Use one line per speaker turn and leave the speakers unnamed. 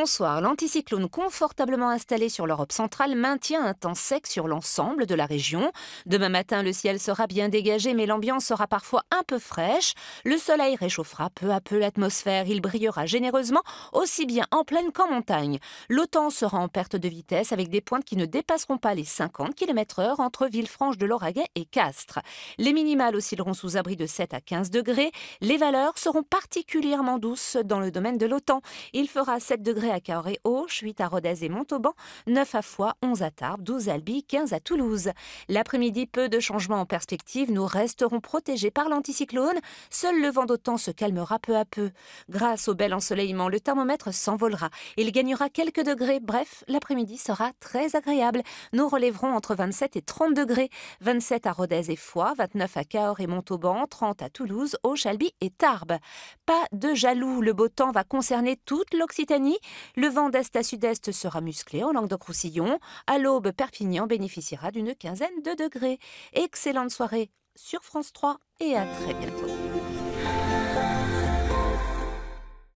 Bonsoir, l'anticyclone confortablement installé sur l'Europe centrale maintient un temps sec sur l'ensemble de la région. Demain matin, le ciel sera bien dégagé, mais l'ambiance sera parfois un peu fraîche. Le soleil réchauffera peu à peu l'atmosphère. Il brillera généreusement, aussi bien en plaine qu'en montagne. L'OTAN sera en perte de vitesse avec des pointes qui ne dépasseront pas les 50 km/h entre Villefranche de lauragais et Castres. Les minimales oscilleront sous abri de 7 à 15 degrés. Les valeurs seront particulièrement douces dans le domaine de l'OTAN. Il fera 7 degrés à Cahoré-Auch, 8 à Rodez et Montauban, 9 à Foix, 11 à Tarbes, 12 à Albi, 15 à Toulouse. L'après-midi, peu de changements en perspective. Nous resterons protégés par l'anticyclone. Seul le vent d'automne se calmera peu à peu. Grâce au bel ensoleillement, le thermomètre s'envolera. Il gagnera quelques degrés. Bref, l'après-midi sera très agréable. Nous relèverons entre 27 et 30 degrés. 27 à Rodez et Foix, 29 à Cahors et Montauban, 30 à Toulouse, Auch, Albi et Tarbes. Pas de jaloux, le beau temps va concerner toute l'Occitanie. Le vent d'est à sud-est sera musclé en langue de roussillon À l'aube, Perpignan bénéficiera d'une quinzaine de degrés. Excellente soirée sur France 3 et à très bientôt.